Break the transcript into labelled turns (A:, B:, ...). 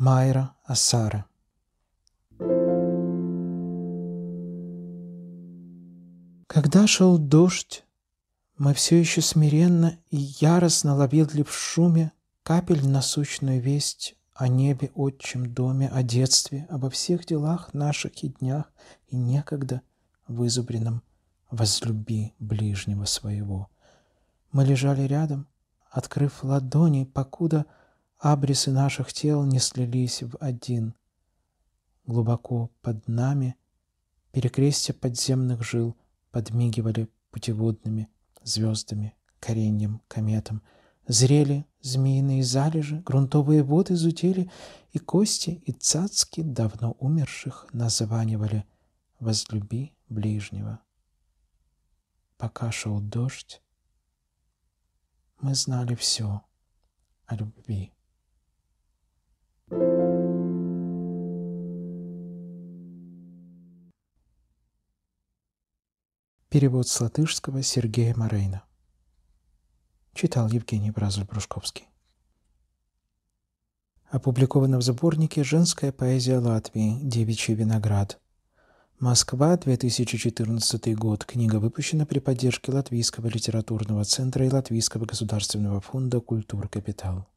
A: Майра Асара. Когда шел дождь, мы все еще смиренно и яростно ловили в шуме капель насущную весть о небе, отчим доме, о детстве, обо всех делах наших и днях, и некогда вызубренном «возлюби ближнего своего». Мы лежали рядом, открыв ладони, покуда – Абрисы наших тел не слились в один. Глубоко под нами перекрестья подземных жил подмигивали путеводными звездами, кореньем, кометам Зрели змеиные залежи, грунтовые воды зутели, и кости и цацки давно умерших названивали «Возлюби ближнего». Пока шел дождь, мы знали все о любви. Перевод с латышского Сергея Морейна. Читал Евгений Бразуль-Брушковский. Опубликовано в сборнике «Женская поэзия Латвии. Девичий виноград». Москва, 2014 год. Книга выпущена при поддержке Латвийского литературного центра и Латвийского государственного фонда «Культур Капитал».